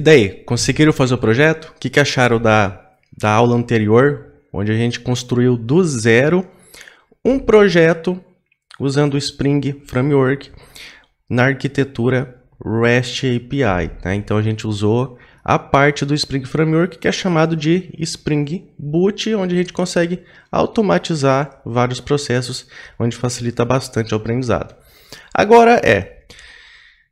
E daí, conseguiram fazer o projeto? O que, que acharam da, da aula anterior, onde a gente construiu do zero um projeto usando o Spring Framework na arquitetura REST API. Né? Então a gente usou a parte do Spring Framework que é chamado de Spring Boot, onde a gente consegue automatizar vários processos, onde facilita bastante o aprendizado. Agora é,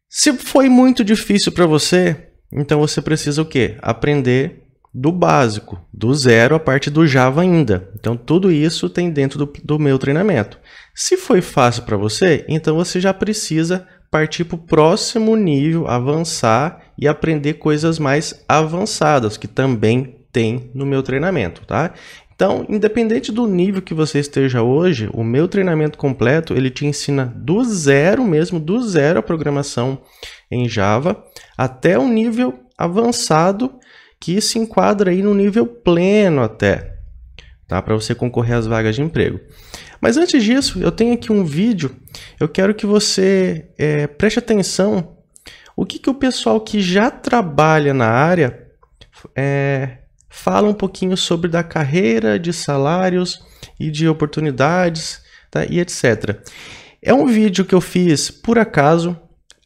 se foi muito difícil para você, então você precisa o quê? Aprender do básico, do zero a parte do Java ainda. Então tudo isso tem dentro do, do meu treinamento. Se foi fácil para você, então você já precisa partir para o próximo nível, avançar e aprender coisas mais avançadas que também tem no meu treinamento, tá? Então, independente do nível que você esteja hoje, o meu treinamento completo ele te ensina do zero mesmo, do zero a programação em Java, até um nível avançado que se enquadra aí no nível pleno até, tá? Para você concorrer às vagas de emprego. Mas antes disso, eu tenho aqui um vídeo. Eu quero que você é, preste atenção. O que, que o pessoal que já trabalha na área é, fala um pouquinho sobre da carreira, de salários e de oportunidades tá? e etc. É um vídeo que eu fiz por acaso.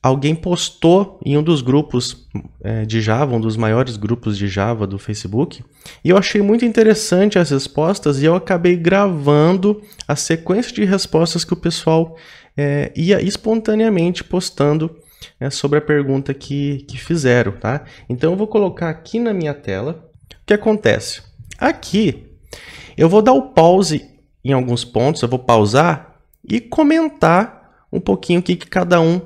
Alguém postou em um dos grupos é, de Java, um dos maiores grupos de Java do Facebook, e eu achei muito interessante as respostas e eu acabei gravando a sequência de respostas que o pessoal é, ia espontaneamente postando é, sobre a pergunta que, que fizeram, tá? Então eu vou colocar aqui na minha tela que acontece? Aqui eu vou dar o pause em alguns pontos, eu vou pausar e comentar um pouquinho o que, que cada um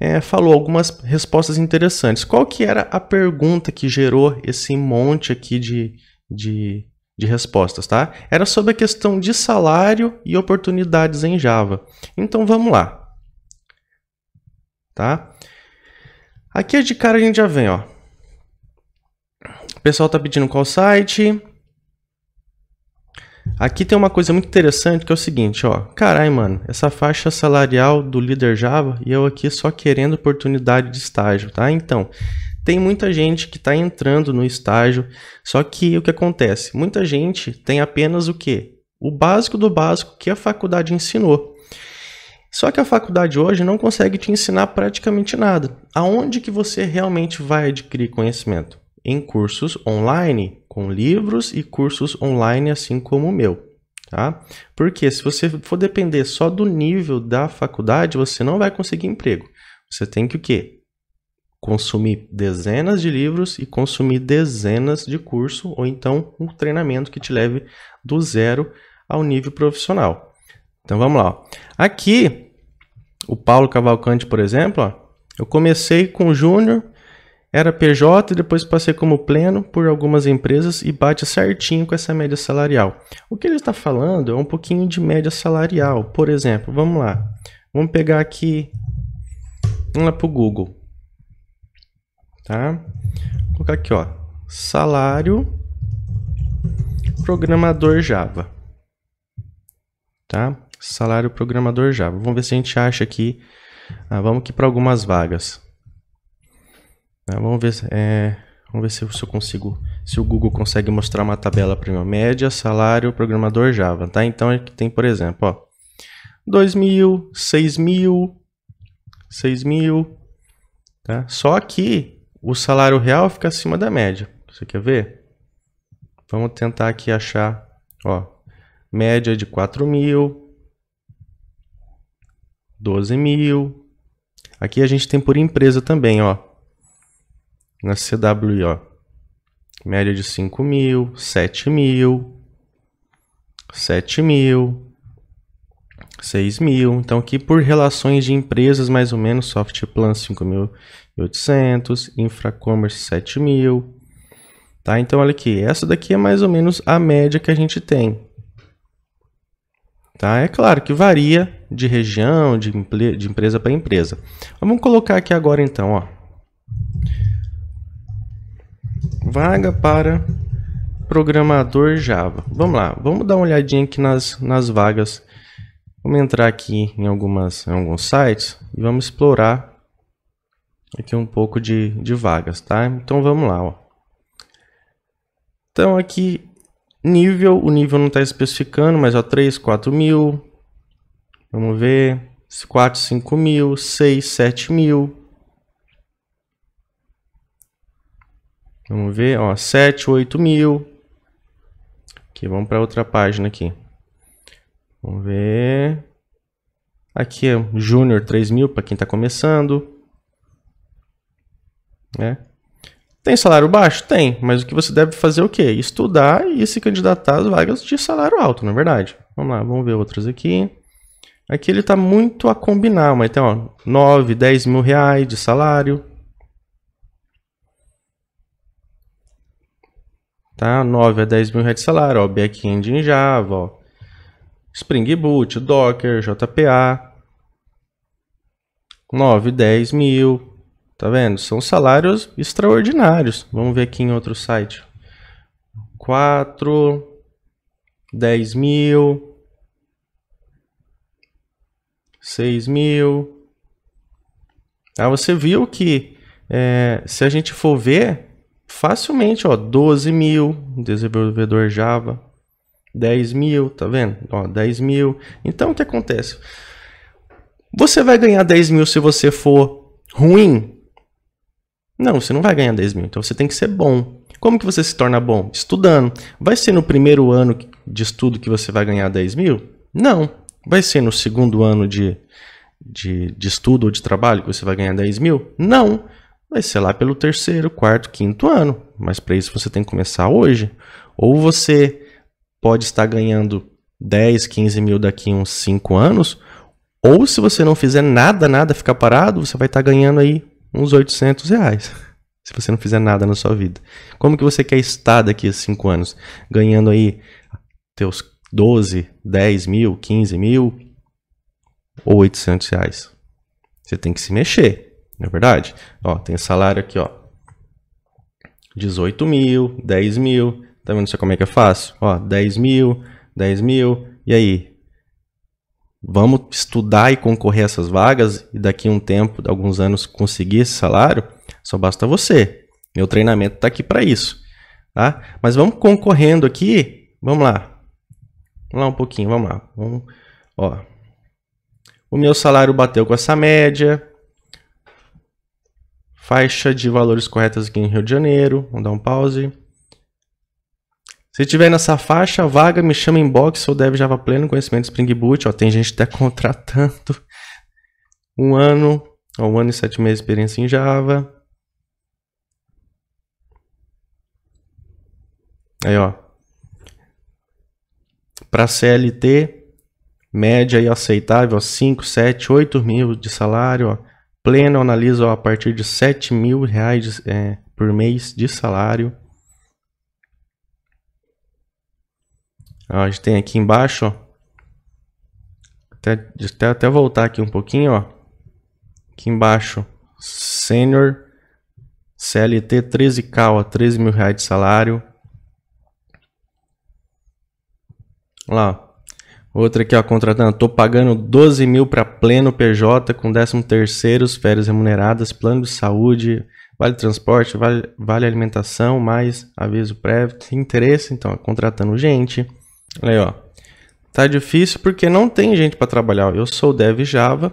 é, falou, algumas respostas interessantes. Qual que era a pergunta que gerou esse monte aqui de, de, de respostas, tá? Era sobre a questão de salário e oportunidades em Java. Então vamos lá. Tá? Aqui é de cara a gente já vem, ó. O pessoal tá pedindo qual site. Aqui tem uma coisa muito interessante que é o seguinte, ó. Carai, mano, essa faixa salarial do líder Java e eu aqui só querendo oportunidade de estágio, tá? Então, tem muita gente que está entrando no estágio, só que o que acontece? Muita gente tem apenas o quê? O básico do básico que a faculdade ensinou. Só que a faculdade hoje não consegue te ensinar praticamente nada. Aonde que você realmente vai adquirir conhecimento? em cursos online, com livros e cursos online, assim como o meu. Tá? Porque se você for depender só do nível da faculdade, você não vai conseguir emprego. Você tem que o quê? Consumir dezenas de livros e consumir dezenas de curso, ou então um treinamento que te leve do zero ao nível profissional. Então vamos lá. Aqui, o Paulo Cavalcante, por exemplo, ó, eu comecei com o júnior, era PJ e depois passei como pleno por algumas empresas e bate certinho com essa média salarial. O que ele está falando é um pouquinho de média salarial. Por exemplo, vamos lá. Vamos pegar aqui. Vamos lá para o Google. Tá? Vou colocar aqui, ó. Salário programador Java. Tá? Salário programador Java. Vamos ver se a gente acha aqui. Ah, vamos aqui para algumas vagas. Né, vamos ver, é, vamos ver se, eu, se eu consigo, se o Google consegue mostrar uma tabela para mim. Média, salário, programador Java, tá? Então aqui tem, por exemplo, ó, 2 mil, 6 mil, 6 mil, tá? Só que o salário real fica acima da média. Você quer ver? Vamos tentar aqui achar, ó, média de 4 mil, 12 mil. Aqui a gente tem por empresa também, ó na CWO. Média de 5 mil, 7 mil, 7 mil, 6 mil. Então, aqui por relações de empresas, mais ou menos, Softplan 5.800, Infracommerce 7 mil. Tá? Então, olha aqui, essa daqui é mais ou menos a média que a gente tem. Tá? É claro que varia de região, de, de empresa para empresa. Vamos colocar aqui agora então, ó vaga para programador Java. Vamos lá, vamos dar uma olhadinha aqui nas, nas vagas. Vamos entrar aqui em, algumas, em alguns sites e vamos explorar aqui um pouco de, de vagas, tá? Então vamos lá, ó. Então aqui, nível, o nível não está especificando, mas ó, 3, 4 mil, vamos ver, 4, 5 mil, 6, 7 mil, Vamos ver, ó, 7, 8 mil. Aqui, vamos para outra página aqui. Vamos ver. Aqui é Júnior 3 mil para quem está começando. Né? Tem salário baixo? Tem, mas o que você deve fazer é o quê? Estudar e se candidatar às vagas de salário alto, não é verdade? Vamos lá, vamos ver outras aqui. Aqui ele está muito a combinar, mas tem ó, 9, 10 mil reais de salário. tá? 9 a 10 mil reais de salário, ó, back-end em Java, ó, Spring Boot, Docker, JPA, 9, 10 mil, tá vendo? São salários extraordinários. Vamos ver aqui em outro site. 4, 10 mil, 6 mil. Ah, você viu que é, se a gente for ver, facilmente, ó, 12 mil, desenvolvedor Java, 10 mil, tá vendo? Ó, 10 mil. Então, o que acontece? Você vai ganhar 10 mil se você for ruim? Não, você não vai ganhar 10 mil. Então, você tem que ser bom. Como que você se torna bom? Estudando. Vai ser no primeiro ano de estudo que você vai ganhar 10 mil? Não. Vai ser no segundo ano de, de, de estudo ou de trabalho que você vai ganhar 10 mil? Não. Não vai ser lá pelo terceiro, quarto, quinto ano. Mas para isso você tem que começar hoje. Ou você pode estar ganhando 10, 15 mil daqui uns 5 anos, ou se você não fizer nada, nada, ficar parado, você vai estar ganhando aí uns 800 reais. Se você não fizer nada na sua vida. Como que você quer estar daqui a 5 anos? Ganhando aí teus 12, 10 mil, 15 mil ou 800 reais? Você tem que se mexer. Não é verdade? Ó, tem salário aqui, ó. 18 mil, 10 mil. Tá vendo só como é que é fácil? Ó, 10 mil, 10 mil. E aí? Vamos estudar e concorrer a essas vagas e daqui a um tempo, alguns anos, conseguir esse salário? Só basta você. Meu treinamento está aqui para isso. Tá? Mas vamos concorrendo aqui. Vamos lá. Vamos lá um pouquinho, vamos lá. Vamos, ó. O meu salário bateu com essa média Faixa de valores corretas aqui em Rio de Janeiro. Vamos dar um pause. Se tiver nessa faixa, vaga, me chama inbox ou deve Java Pleno, conhecimento Spring Boot. Ó, tem gente até contratando. Um ano, ó, um ano e sete meses de experiência em Java. Aí, ó. Para CLT, média aí aceitável, 5, 7, 8 mil de salário, ó pleno, analiso a partir de 7 mil reais é, por mês de salário. Ó, a gente tem aqui embaixo, ó, até, até, até voltar aqui um pouquinho, ó, aqui embaixo, sênior, CLT 13k, ó, 13 mil reais de salário. Olha lá, ó. Outra aqui, ó, contratando. Tô pagando 12 mil para pleno PJ com 13 terceiros, férias remuneradas, plano de saúde, vale transporte, vale, vale alimentação, mais aviso prévio. Tem interesse, então, ó, contratando gente. Aí, ó. Tá difícil porque não tem gente para trabalhar. Eu sou dev Java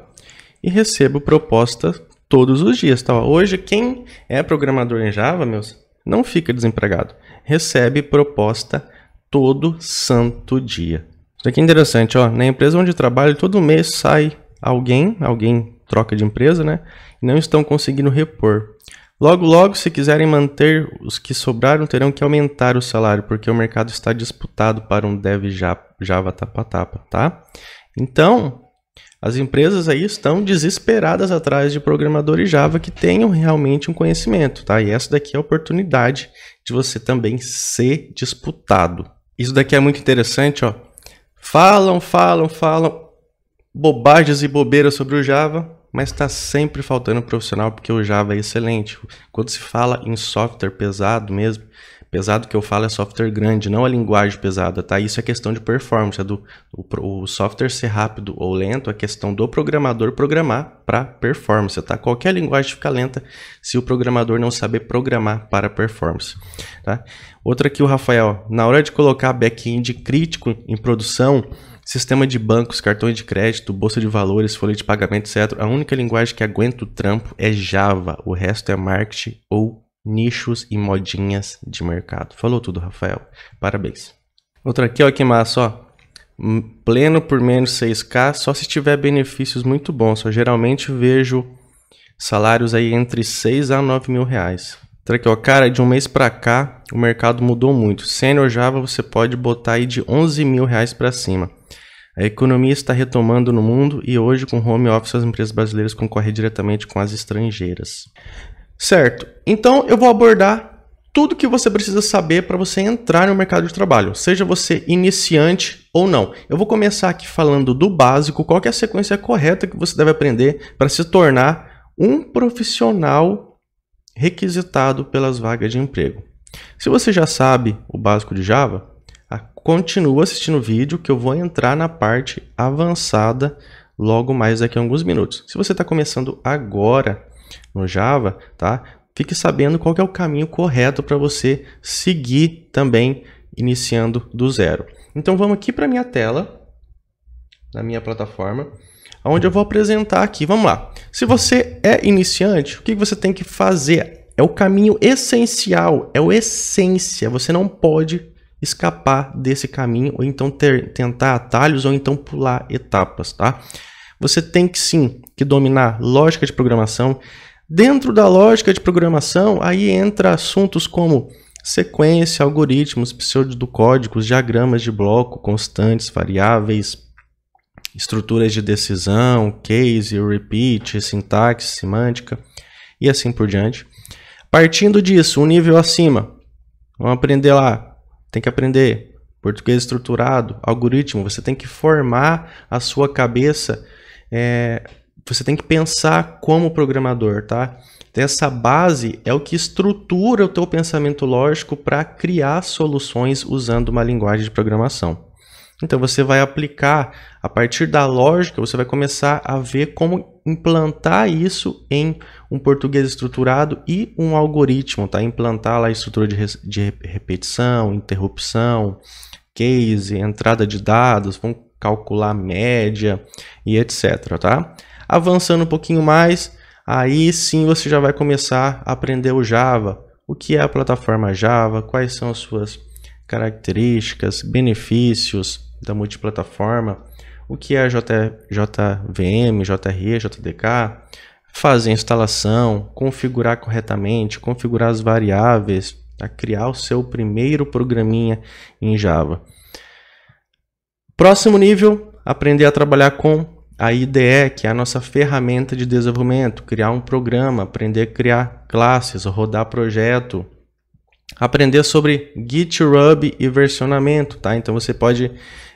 e recebo proposta todos os dias, tá? Hoje, quem é programador em Java, meus, não fica desempregado. Recebe proposta todo santo dia. Isso aqui é interessante, ó. Na empresa onde trabalho, todo mês sai alguém, alguém troca de empresa, né? E não estão conseguindo repor. Logo, logo, se quiserem manter os que sobraram, terão que aumentar o salário, porque o mercado está disputado para um dev Java tapa-tapa, tá? Então, as empresas aí estão desesperadas atrás de programadores Java que tenham realmente um conhecimento, tá? E essa daqui é a oportunidade de você também ser disputado. Isso daqui é muito interessante, ó. Falam, falam, falam bobagens e bobeiras sobre o Java, mas está sempre faltando profissional porque o Java é excelente. Quando se fala em software pesado mesmo, Pesado que eu falo é software grande, não a linguagem pesada, tá? Isso é questão de performance, é do o, o software ser rápido ou lento, é questão do programador programar para performance, tá? Qualquer linguagem fica lenta se o programador não saber programar para performance, tá? Outra aqui o Rafael, na hora de colocar back-end crítico em produção, sistema de bancos, cartões de crédito, bolsa de valores, folha de pagamento, etc. A única linguagem que aguenta o trampo é Java, o resto é marketing ou nichos e modinhas de mercado. Falou tudo, Rafael. Parabéns. Outra aqui, ó, que massa, ó. Pleno por menos 6K, só se tiver benefícios muito bons. Eu geralmente vejo salários aí entre 6 a 9 mil reais. Outra aqui, ó, cara, de um mês para cá, o mercado mudou muito. Sênior Java você pode botar aí de 11 mil reais para cima. A economia está retomando no mundo e hoje, com home office, as empresas brasileiras concorrem diretamente com as estrangeiras. Certo. Então eu vou abordar tudo que você precisa saber para você entrar no mercado de trabalho, seja você iniciante ou não. Eu vou começar aqui falando do básico, qual é a sequência correta que você deve aprender para se tornar um profissional requisitado pelas vagas de emprego. Se você já sabe o básico de Java, continua assistindo o vídeo que eu vou entrar na parte avançada logo mais daqui a alguns minutos. Se você está começando agora, no Java, tá? Fique sabendo qual é o caminho correto para você seguir também iniciando do zero. Então vamos aqui para minha tela, na minha plataforma, onde eu vou apresentar aqui. Vamos lá. Se você é iniciante, o que você tem que fazer? É o caminho essencial, é o essência. Você não pode escapar desse caminho ou então ter, tentar atalhos ou então pular etapas, tá? Você tem que sim que dominar lógica de programação, Dentro da lógica de programação, aí entra assuntos como sequência, algoritmos, pseudocódigos, diagramas de bloco, constantes, variáveis, estruturas de decisão, case, repeat, sintaxe, semântica e assim por diante. Partindo disso, um nível acima, vamos aprender lá, tem que aprender português estruturado, algoritmo, você tem que formar a sua cabeça é, você tem que pensar como programador, tá? Então, essa base é o que estrutura o teu pensamento lógico para criar soluções usando uma linguagem de programação. Então você vai aplicar a partir da lógica, você vai começar a ver como implantar isso em um português estruturado e um algoritmo, tá? Implantar lá a estrutura de, de repetição, interrupção, case, entrada de dados, vamos calcular média e etc, tá? Avançando um pouquinho mais, aí sim você já vai começar a aprender o Java. O que é a plataforma Java? Quais são as suas características, benefícios da multiplataforma? O que é J, JVM, JRE, JDK? Fazer a instalação, configurar corretamente, configurar as variáveis, a tá? criar o seu primeiro programinha em Java. Próximo nível, aprender a trabalhar com a IDE, que é a nossa ferramenta de desenvolvimento, criar um programa, aprender a criar classes, rodar projeto, aprender sobre GitHub e versionamento, tá? Então você pode,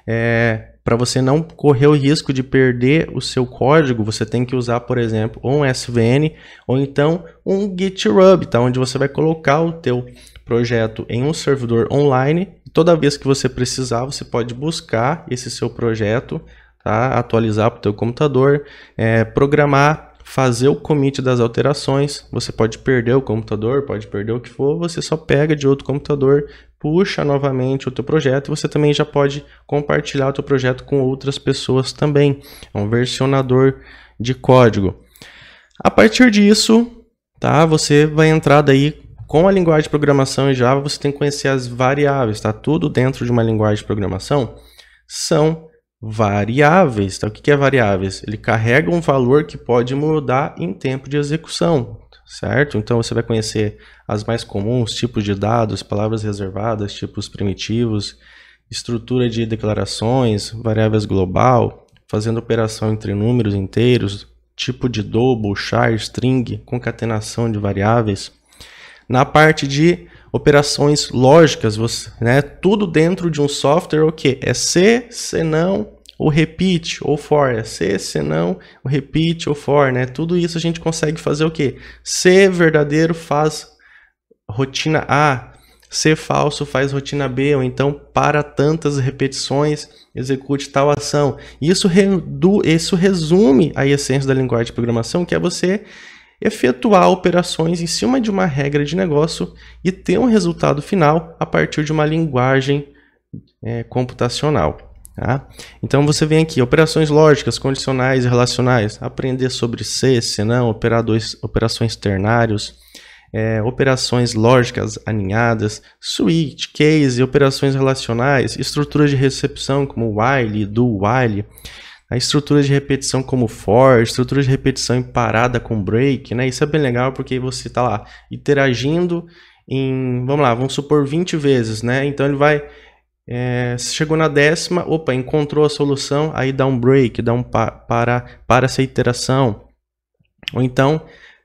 é, para você não correr o risco de perder o seu código, você tem que usar, por exemplo, um SVN ou então um GitHub, tá? Onde você vai colocar o teu projeto em um servidor online. Toda vez que você precisar, você pode buscar esse seu projeto tá? atualizar para o teu computador, é, programar, fazer o commit das alterações. Você pode perder o computador, pode perder o que for, você só pega de outro computador, puxa novamente o teu projeto e você também já pode compartilhar o teu projeto com outras pessoas também. É um versionador de código. A partir disso, tá? Você vai entrar daí com a linguagem de programação em Java, você tem que conhecer as variáveis, tá? Tudo dentro de uma linguagem de programação são variáveis. Tá? O que é variáveis? Ele carrega um valor que pode mudar em tempo de execução, certo? Então você vai conhecer as mais comuns, tipos de dados, palavras reservadas, tipos primitivos, estrutura de declarações, variáveis global, fazendo operação entre números inteiros, tipo de double, char, string, concatenação de variáveis. Na parte de operações lógicas, você, né? Tudo dentro de um software, o que é se, senão, o repeat ou for, é se, senão, o repeat ou for, né? Tudo isso a gente consegue fazer o que? Se verdadeiro faz rotina A, se falso faz rotina B, ou então para tantas repetições, execute tal ação. Isso, redu isso resume a essência da linguagem de programação, que é você efetuar operações em cima de uma regra de negócio e ter um resultado final a partir de uma linguagem é, computacional. Tá? Então você vem aqui, operações lógicas, condicionais e relacionais, aprender sobre C, senão, operadores, operações ternários, é, operações lógicas aninhadas, switch, case, operações relacionais, estruturas de recepção como while, do while, a estrutura de repetição como for, estrutura de repetição em parada com break, né? Isso é bem legal porque você está lá interagindo em, vamos lá, vamos supor 20 vezes, né? Então ele vai, é, chegou na décima, opa, encontrou a solução, aí dá um break, dá um pa para, para essa iteração. Ou então,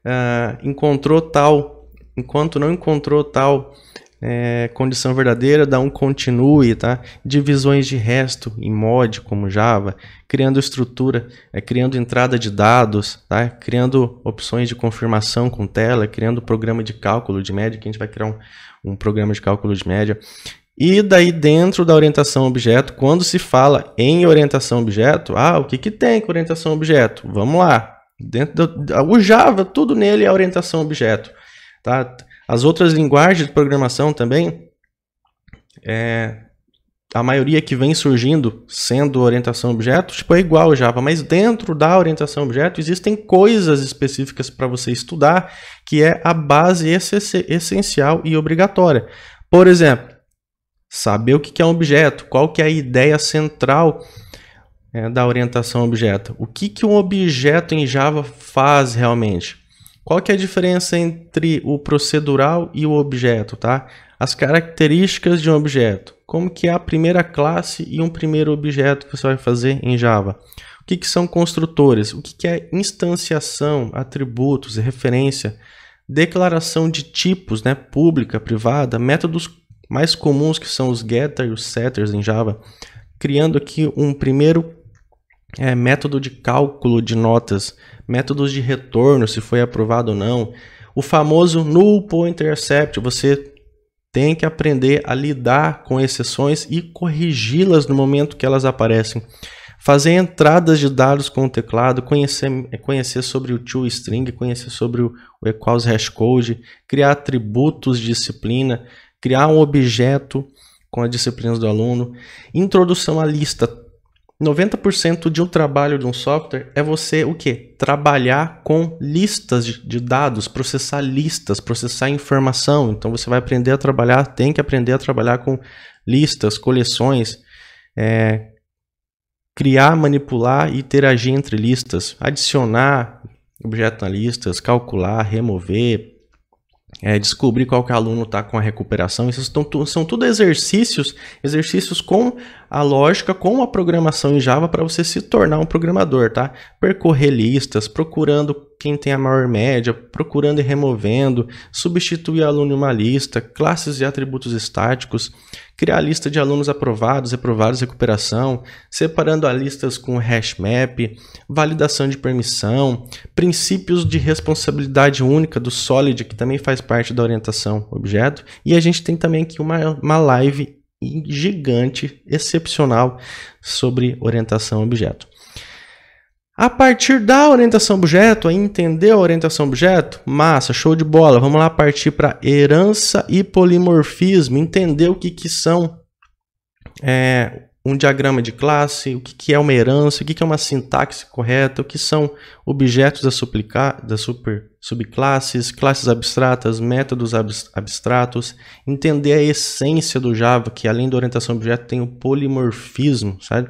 uh, encontrou tal, enquanto não encontrou tal é, condição verdadeira, dá um continue, tá? Divisões de resto em mod, como Java, criando estrutura, é, criando entrada de dados, tá? Criando opções de confirmação com tela, criando programa de cálculo de média, que a gente vai criar um, um programa de cálculo de média. E daí dentro da orientação objeto, quando se fala em orientação objeto, ah, o que, que tem com orientação objeto? Vamos lá. Dentro do, o Java, tudo nele é orientação objeto, tá? As outras linguagens de programação também, é, a maioria que vem surgindo sendo orientação objeto, tipo, é igual o Java, mas dentro da orientação objeto existem coisas específicas para você estudar, que é a base essencial e obrigatória. Por exemplo, saber o que é um objeto, qual que é a ideia central é, da orientação objeto, o que, que um objeto em Java faz realmente. Qual que é a diferença entre o procedural e o objeto, tá? As características de um objeto. Como que é a primeira classe e um primeiro objeto que você vai fazer em Java? O que, que são construtores? O que, que é instanciação, atributos, referência, declaração de tipos, né? Pública, privada, métodos mais comuns que são os getter e os setters em Java, criando aqui um primeiro é, método de cálculo de notas métodos de retorno, se foi aprovado ou não. O famoso null pull intercept, você tem que aprender a lidar com exceções e corrigi-las no momento que elas aparecem. Fazer entradas de dados com o teclado, conhecer, conhecer sobre o toString, conhecer sobre o, o equals code. criar atributos de disciplina, criar um objeto com as disciplinas do aluno, introdução à lista, 90% de um trabalho de um software é você o quê? Trabalhar com listas de dados, processar listas, processar informação. Então você vai aprender a trabalhar, tem que aprender a trabalhar com listas, coleções, é, criar, manipular e interagir entre listas, adicionar objetos na listas, calcular, remover, é, descobrir qual que aluno está com a recuperação. Isso são, são tudo exercícios, exercícios com a lógica, com a programação em Java para você se tornar um programador, tá? Percorrer listas, procurando quem tem a maior média, procurando e removendo, substituir aluno em uma lista, classes e atributos estáticos, criar a lista de alunos aprovados, reprovados, recuperação, separando as listas com hash map, validação de permissão, princípios de responsabilidade única do Solid, que também faz parte da orientação objeto, e a gente tem também aqui uma, uma live gigante, excepcional, sobre orientação objeto. A partir da orientação objeto, entender a orientação objeto? Massa, show de bola. Vamos lá partir para herança e polimorfismo. Entender o que, que são é, um diagrama de classe, o que, que é uma herança, o que, que é uma sintaxe correta, o que são objetos das, da super, subclasses, classes abstratas, métodos abstratos. Entender a essência do Java, que além da orientação objeto tem o polimorfismo, sabe?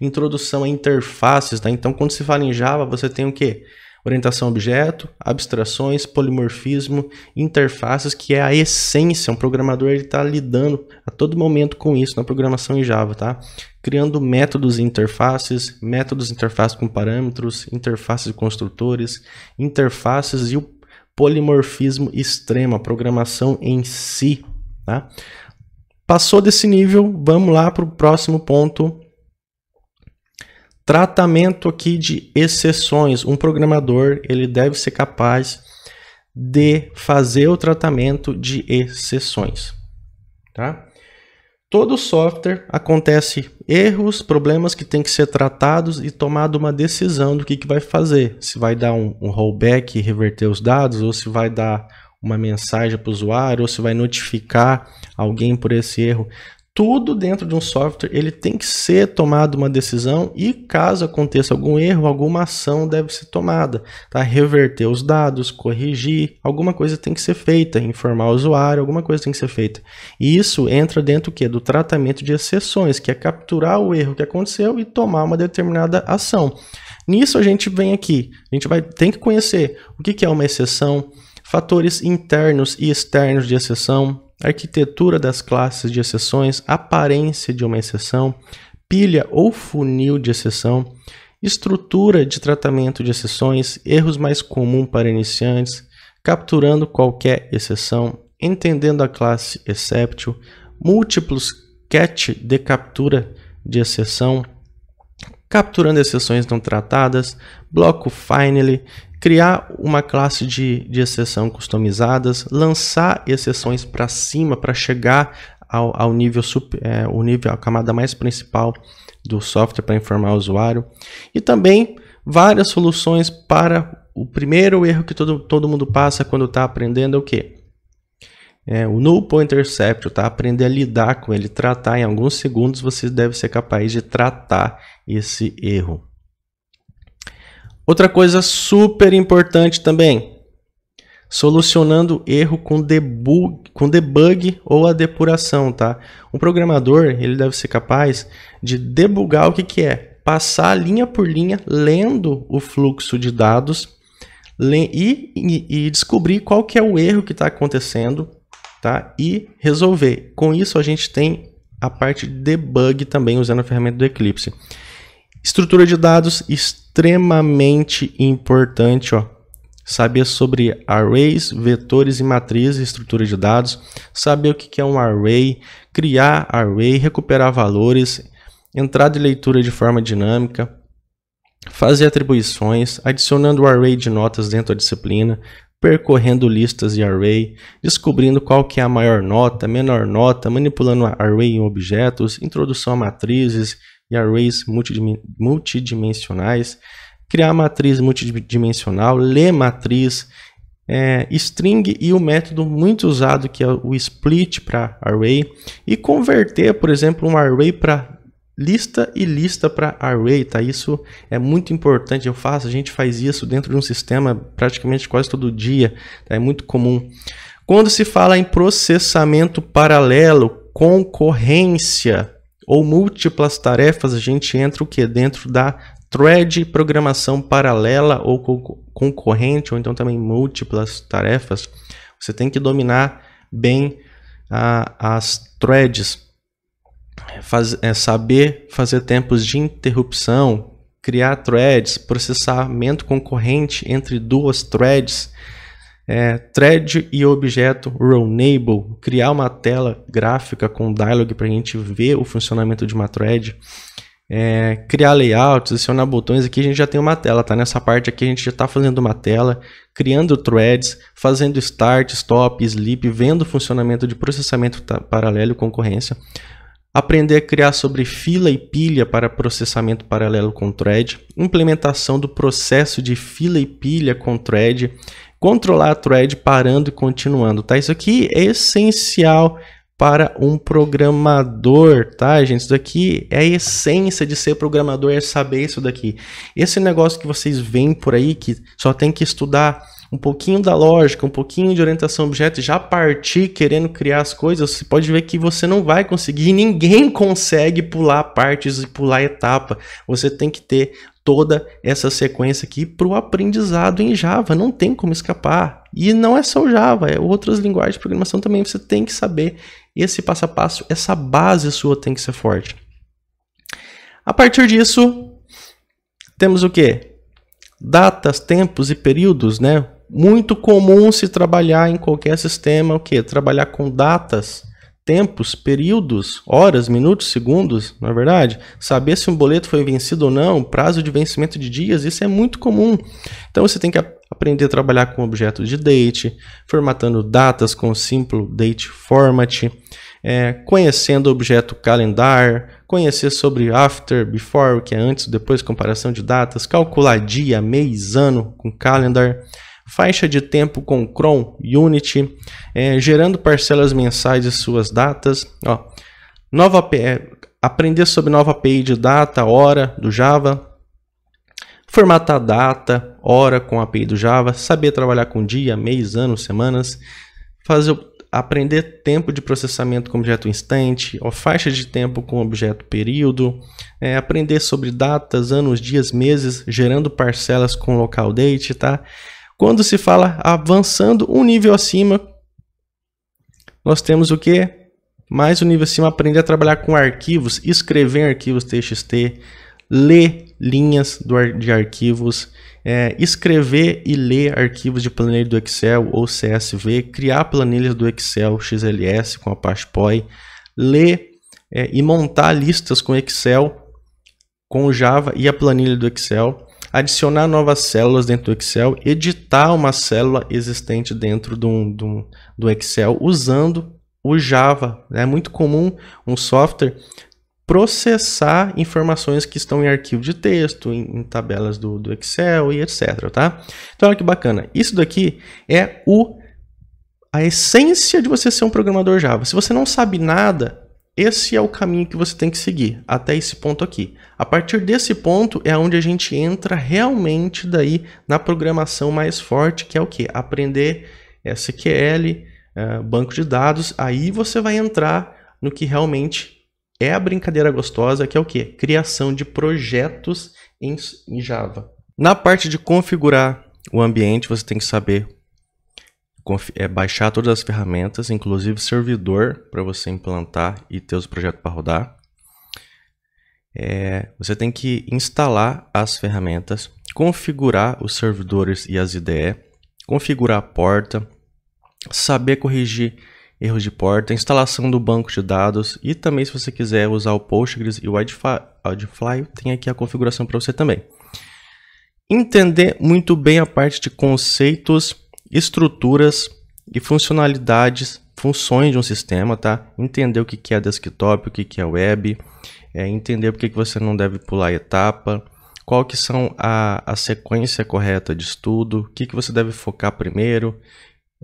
introdução a interfaces, tá? Então, quando se fala em Java, você tem o quê? Orientação a objeto, abstrações, polimorfismo, interfaces, que é a essência. Um programador está lidando a todo momento com isso na programação em Java, tá? criando métodos e interfaces, métodos interfaces com parâmetros, interfaces e construtores, interfaces e o polimorfismo extremo, a programação em si. Tá? Passou desse nível, vamos lá para o próximo ponto, Tratamento aqui de exceções. Um programador ele deve ser capaz de fazer o tratamento de exceções. Tá? Todo software acontece erros, problemas que têm que ser tratados e tomada uma decisão do que, que vai fazer. Se vai dar um, um rollback e reverter os dados, ou se vai dar uma mensagem para o usuário, ou se vai notificar alguém por esse erro tudo dentro de um software ele tem que ser tomado uma decisão e caso aconteça algum erro, alguma ação deve ser tomada, tá? Reverter os dados, corrigir, alguma coisa tem que ser feita, informar o usuário, alguma coisa tem que ser feita. E isso entra dentro do, do tratamento de exceções, que é capturar o erro que aconteceu e tomar uma determinada ação. Nisso a gente vem aqui, a gente vai tem que conhecer o que, que é uma exceção, fatores internos e externos de exceção, arquitetura das classes de exceções, aparência de uma exceção, pilha ou funil de exceção, estrutura de tratamento de exceções, erros mais comuns para iniciantes, capturando qualquer exceção, entendendo a classe exceptio, múltiplos catch de captura de exceção, capturando exceções não tratadas, bloco finally, criar uma classe de, de exceção customizadas, lançar exceções para cima para chegar ao, ao nível, super, é, o nível, a camada mais principal do software para informar o usuário. E também várias soluções para o primeiro erro que todo, todo mundo passa quando está aprendendo é o que? É, o null pointer intercept, tá? aprender a lidar com ele, tratar em alguns segundos, você deve ser capaz de tratar esse erro. Outra coisa super importante também, solucionando erro com debug, com debug ou a depuração, tá? Um programador, ele deve ser capaz de debugar o que, que é? Passar linha por linha, lendo o fluxo de dados e, e, e descobrir qual que é o erro que está acontecendo, tá? E resolver. Com isso, a gente tem a parte de debug também, usando a ferramenta do Eclipse. Estrutura de dados extremamente importante, ó. Saber sobre arrays, vetores e matrizes, estrutura de dados, saber o que é um array, criar array, recuperar valores, entrada e leitura de forma dinâmica, fazer atribuições, adicionando o array de notas dentro da disciplina, percorrendo listas e array, descobrindo qual que é a maior nota, menor nota, manipulando array em objetos, introdução a matrizes, e arrays multidimensionais, criar matriz multidimensional, ler matriz, é, string e o método muito usado que é o split para array e converter, por exemplo, um array para lista e lista para array, tá? Isso é muito importante. Eu faço, a gente faz isso dentro de um sistema praticamente quase todo dia, tá? É muito comum. Quando se fala em processamento paralelo, concorrência, ou múltiplas tarefas, a gente entra o que? Dentro da thread, programação paralela ou concorrente, ou então também múltiplas tarefas. Você tem que dominar bem as threads, Faz, é, saber fazer tempos de interrupção, criar threads, processamento concorrente entre duas threads é, thread e objeto Rownable, criar uma tela gráfica com dialog para a gente ver o funcionamento de uma thread, é, criar layouts, adicionar botões. Aqui a gente já tem uma tela, tá? Nessa parte aqui a gente já está fazendo uma tela, criando threads, fazendo start, stop, sleep, vendo o funcionamento de processamento paralelo concorrência. Aprender a criar sobre fila e pilha para processamento paralelo com thread, implementação do processo de fila e pilha com thread, Controlar a thread parando e continuando, tá? Isso aqui é essencial para um programador, tá, gente? Isso daqui é a essência de ser programador, é saber isso daqui. Esse negócio que vocês veem por aí, que só tem que estudar um pouquinho da lógica, um pouquinho de orientação a objeto, já partir querendo criar as coisas, você pode ver que você não vai conseguir, ninguém consegue pular partes e pular etapa. Você tem que ter toda essa sequência aqui para o aprendizado em Java, não tem como escapar. E não é só o Java, é outras linguagens de programação também, você tem que saber esse passo a passo, essa base sua tem que ser forte. A partir disso, temos o que? Datas, tempos e períodos, né? Muito comum se trabalhar em qualquer sistema, o que? Trabalhar com datas tempos, períodos, horas, minutos, segundos, na é verdade? Saber se um boleto foi vencido ou não, prazo de vencimento de dias, isso é muito comum. Então você tem que aprender a trabalhar com objetos de date, formatando datas com o simples date format, é, conhecendo o objeto calendar, conhecer sobre after, before, que é antes, depois, comparação de datas, calcular dia, mês, ano com calendar faixa de tempo com Chrome, Unity, é, gerando parcelas mensais e suas datas. Ó, nova API, aprender sobre nova API de data, hora do Java, formatar data, hora com a API do Java, saber trabalhar com dia, mês, anos, semanas, fazer, aprender tempo de processamento com objeto instante, ó faixa de tempo com objeto período, é, aprender sobre datas, anos, dias, meses, gerando parcelas com local date, tá? Quando se fala avançando um nível acima, nós temos o que? Mais um nível acima, aprender a trabalhar com arquivos, escrever arquivos TXT, ler linhas de arquivos, é, escrever e ler arquivos de planilha do Excel ou CSV, criar planilhas do Excel XLS com Apache POI, ler é, e montar listas com Excel, com Java e a planilha do Excel, adicionar novas células dentro do Excel, editar uma célula existente dentro do, do, do Excel usando o Java. Né? É muito comum um software processar informações que estão em arquivo de texto, em, em tabelas do, do, Excel e etc. Tá? Então olha que bacana. Isso daqui é o a essência de você ser um programador Java. Se você não sabe nada, esse é o caminho que você tem que seguir até esse ponto aqui. A partir desse ponto é onde a gente entra realmente daí na programação mais forte, que é o que? Aprender SQL, é, é, banco de dados. Aí você vai entrar no que realmente é a brincadeira gostosa, que é o que? Criação de projetos em, em Java. Na parte de configurar o ambiente, você tem que saber é baixar todas as ferramentas, inclusive servidor para você implantar e ter os projetos para rodar. É, você tem que instalar as ferramentas, configurar os servidores e as IDE, configurar a porta, saber corrigir erros de porta, instalação do banco de dados e também se você quiser usar o Postgres e o Wildfly, tem aqui a configuração para você também. Entender muito bem a parte de conceitos estruturas e funcionalidades, funções de um sistema, tá? Entender o que é desktop, o que é web, é, entender por que você não deve pular etapa, qual que são a, a sequência correta de estudo, o que, que você deve focar primeiro,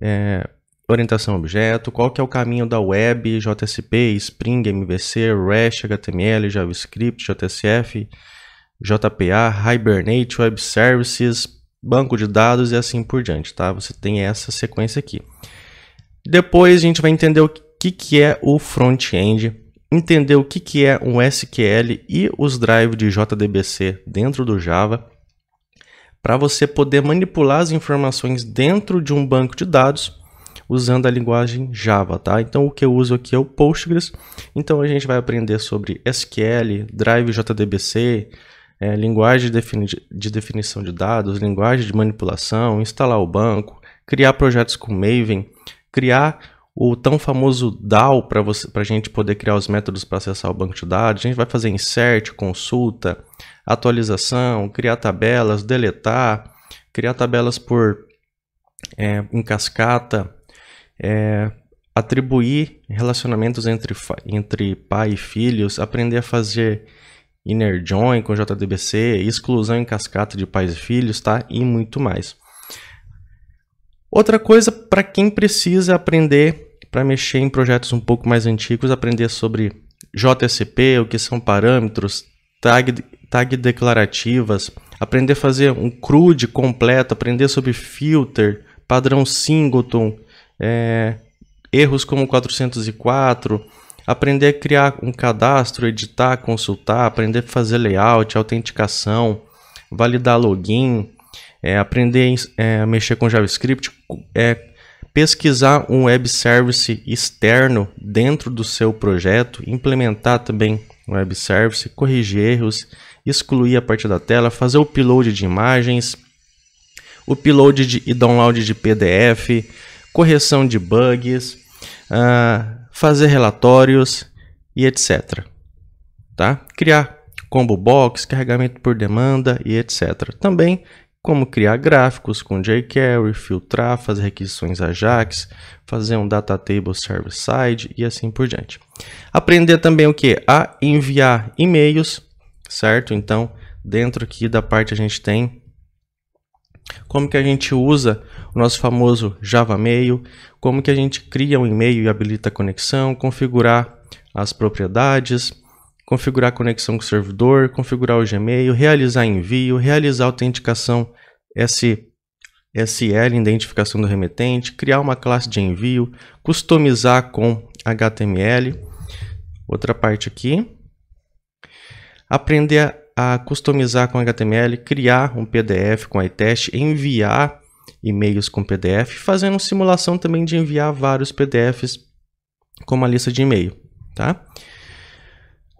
é, orientação a objeto, qual que é o caminho da web, JSP, Spring, MVC, REST, HTML, JavaScript, JSF, JPA, Hibernate, Web Services, banco de dados e assim por diante, tá? Você tem essa sequência aqui. Depois a gente vai entender o que, que é o front-end, entender o que, que é um SQL e os drives de JDBC dentro do Java, para você poder manipular as informações dentro de um banco de dados usando a linguagem Java, tá? Então o que eu uso aqui é o Postgres. Então a gente vai aprender sobre SQL, Drive JDBC, é, linguagem de, defini de definição de dados, linguagem de manipulação, instalar o banco, criar projetos com Maven, criar o tão famoso DAO para a gente poder criar os métodos para acessar o banco de dados. A gente vai fazer insert, consulta, atualização, criar tabelas, deletar, criar tabelas por é, em cascata, é, atribuir relacionamentos entre, entre pai e filhos, aprender a fazer Inner Join com JDBC, exclusão em cascata de pais e filhos, tá? E muito mais. Outra coisa para quem precisa aprender para mexer em projetos um pouco mais antigos, aprender sobre JSP, o que são parâmetros, tag, tag declarativas, aprender a fazer um CRUD completo, aprender sobre filter, padrão singleton, é, erros como 404, aprender a criar um cadastro, editar, consultar, aprender a fazer layout, autenticação, validar login, é, aprender é, a mexer com JavaScript, é, pesquisar um web service externo dentro do seu projeto, implementar também um web service, corrigir erros, excluir a parte da tela, fazer o upload de imagens, upload de, e download de PDF, correção de bugs, uh, fazer relatórios e etc. Tá? Criar combo box, carregamento por demanda e etc. Também como criar gráficos com jQuery, filtrar, fazer requisições Ajax, fazer um data table server-side e assim por diante. Aprender também o que? A enviar e-mails, certo? Então, dentro aqui da parte a gente tem como que a gente usa o nosso famoso Java Mail, como que a gente cria um e-mail e habilita a conexão, configurar as propriedades, configurar a conexão com o servidor, configurar o Gmail, realizar envio, realizar autenticação SSL, identificação do remetente, criar uma classe de envio, customizar com HTML. Outra parte aqui. Aprender a customizar com HTML, criar um PDF com iTest, enviar e-mails com PDF, fazendo simulação também de enviar vários PDFs com uma lista de e-mail, tá?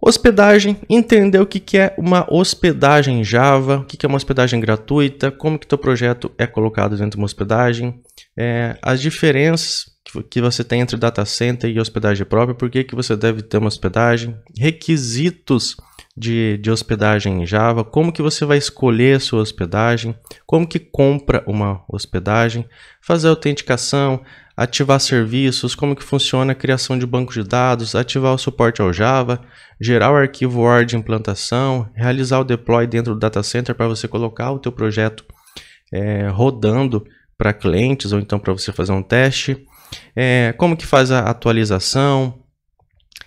Hospedagem, entender o que, é uma hospedagem Java, o que, que é uma hospedagem gratuita, como que teu projeto é colocado dentro de uma hospedagem, é, as diferenças que você tem entre data center e hospedagem própria, por que, que você deve ter uma hospedagem, requisitos de, de hospedagem em Java, como que você vai escolher a sua hospedagem, como que compra uma hospedagem, fazer autenticação, ativar serviços, como que funciona a criação de banco de dados, ativar o suporte ao Java, gerar o arquivo OR de implantação, realizar o deploy dentro do data center para você colocar o teu projeto é, rodando para clientes ou então para você fazer um teste, é, como que faz a atualização,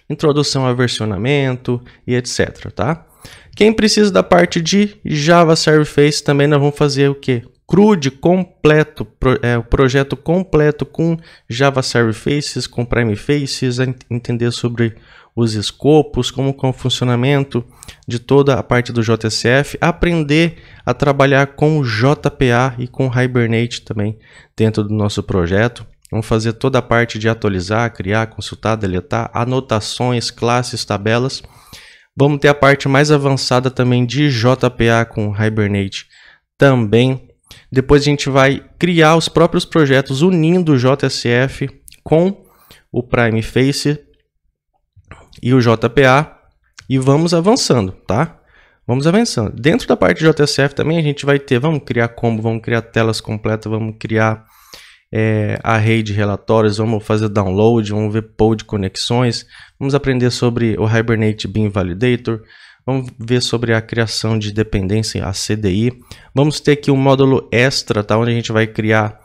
introdução a versionamento e etc, tá? Quem precisa da parte de Java Server também nós vamos fazer o que? CRUD completo, pro, é, o projeto completo com Java Server Faces, com Prime Faces, entender sobre os escopos, como com é o funcionamento de toda a parte do JSF, aprender a trabalhar com o JPA e com Hibernate também dentro do nosso projeto. Vamos fazer toda a parte de atualizar, criar, consultar, deletar, anotações, classes, tabelas. Vamos ter a parte mais avançada também de JPA com Hibernate também. Depois a gente vai criar os próprios projetos unindo o JSF com o Prime Face e o JPA e vamos avançando, tá? Vamos avançando. Dentro da parte de JSF também a gente vai ter, vamos criar combo, vamos criar telas completas, vamos criar é, a rede de relatórios, vamos fazer download, vamos ver pool de conexões, vamos aprender sobre o Hibernate Beam Validator, vamos ver sobre a criação de dependência, a CDI. Vamos ter aqui um módulo extra, tá? onde a gente vai criar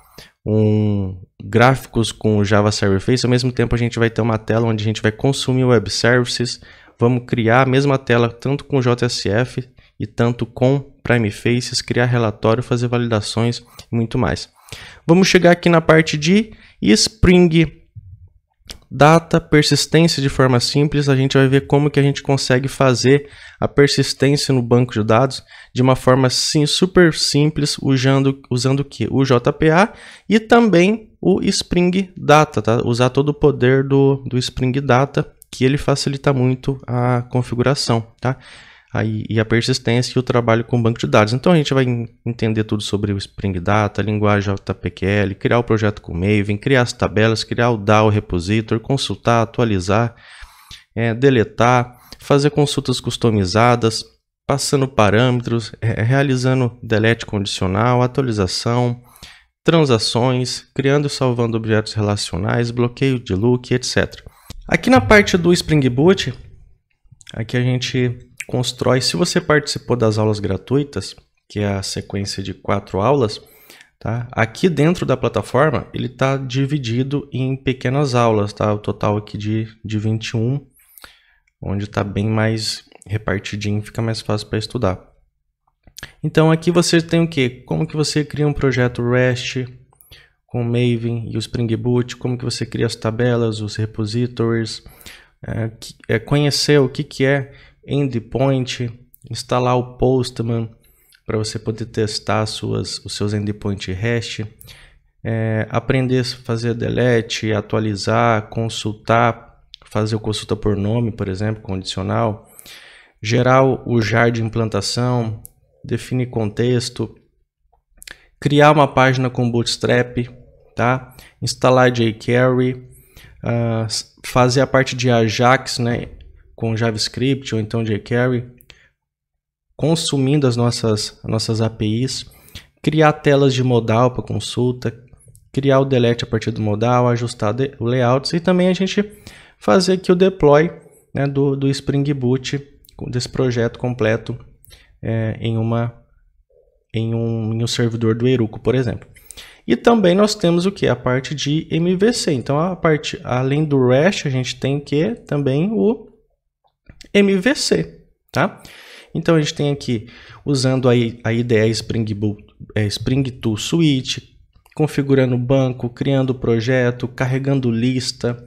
um gráficos com o Java Server Face. Ao mesmo tempo, a gente vai ter uma tela onde a gente vai consumir web services. Vamos criar a mesma tela tanto com JSF e tanto com Prime Faces, criar relatório, fazer validações e muito mais. Vamos chegar aqui na parte de Spring data, persistência de forma simples, a gente vai ver como que a gente consegue fazer a persistência no banco de dados de uma forma sim, super simples, usando, usando o que? O JPA e também o Spring Data, tá? usar todo o poder do, do Spring Data, que ele facilita muito a configuração. Tá? aí, e a persistência e o trabalho com banco de dados. Então a gente vai entender tudo sobre o Spring Data, linguagem JPQL, criar o projeto com o Maven, criar as tabelas, criar o DAO repositor, consultar, atualizar, é, deletar, fazer consultas customizadas, passando parâmetros, é, realizando delete condicional, atualização, transações, criando e salvando objetos relacionais, bloqueio de look, etc. Aqui na parte do Spring Boot, aqui a gente constrói. Se você participou das aulas gratuitas, que é a sequência de quatro aulas, tá? Aqui dentro da plataforma, ele está dividido em pequenas aulas, tá? O total aqui de, de 21, onde está bem mais repartidinho, fica mais fácil para estudar. Então aqui você tem o que? Como que você cria um projeto REST com Maven e o Spring Boot, como que você cria as tabelas, os repositories, é, é, conhecer o que, que é endpoint, instalar o Postman para você poder testar suas, os seus endpoint REST, é, aprender a fazer delete, atualizar, consultar, fazer consulta por nome, por exemplo, condicional, gerar o jar de implantação, definir contexto, criar uma página com Bootstrap, tá? instalar jQuery, uh, fazer a parte de Ajax, né? com JavaScript ou então jQuery, consumindo as nossas, as nossas APIs, criar telas de modal para consulta, criar o delete a partir do modal, ajustar o layouts e também a gente fazer aqui o deploy né, do, do Spring Boot desse projeto completo é, em, uma, em, um, em um servidor do Heroku, por exemplo. E também nós temos o que? A parte de MVC. Então, a parte, além do REST, a gente tem que também o MVC, tá? Então a gente tem aqui, usando a IDE Spring, Boot, é, Spring Tool Suite, configurando o banco, criando projeto, carregando lista,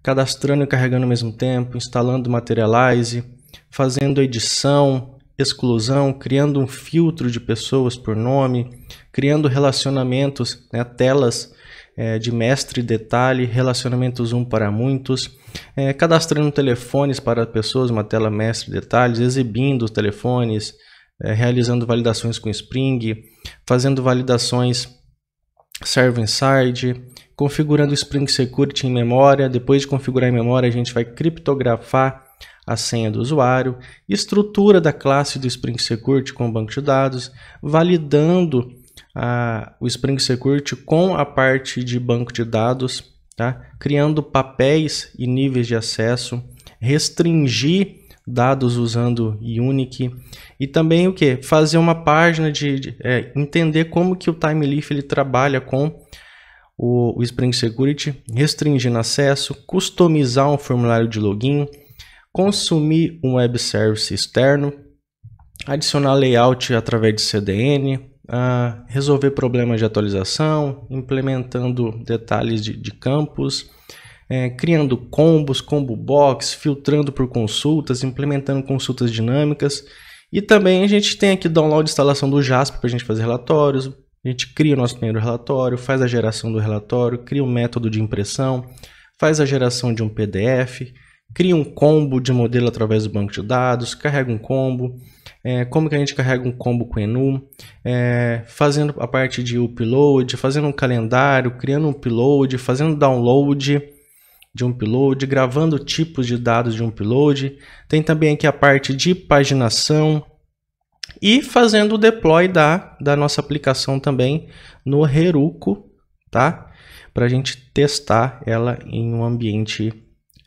cadastrando e carregando ao mesmo tempo, instalando Materialize, fazendo edição, exclusão, criando um filtro de pessoas por nome, criando relacionamentos, né, telas é, de mestre detalhe, relacionamentos um para muitos, é, cadastrando telefones para pessoas, uma tela mestre detalhes, exibindo os telefones, é, realizando validações com Spring, fazendo validações server side, configurando Spring Security em memória. Depois de configurar em memória, a gente vai criptografar a senha do usuário, estrutura da classe do Spring Security com banco de dados, validando a, o Spring Security com a parte de banco de dados, tá? criando papéis e níveis de acesso, restringir dados usando Unique e também o que fazer uma página de, de é, entender como que o TimeLeaf ele trabalha com o, o, Spring Security, restringindo acesso, customizar um formulário de login, consumir um web service externo, adicionar layout através de CDN, resolver problemas de atualização, implementando detalhes de, de campos, é, criando combos, combo box, filtrando por consultas, implementando consultas dinâmicas. E também a gente tem aqui download e instalação do Jasper para a gente fazer relatórios. A gente cria o nosso primeiro relatório, faz a geração do relatório, cria o um método de impressão, faz a geração de um PDF, cria um combo de modelo através do banco de dados, carrega um combo, é, como que a gente carrega um combo com Enu, é, fazendo a parte de upload, fazendo um calendário, criando um upload, fazendo download de um upload, gravando tipos de dados de um upload. Tem também aqui a parte de paginação e fazendo o deploy da, da nossa aplicação também no Heruko, tá? Para a gente testar ela em um ambiente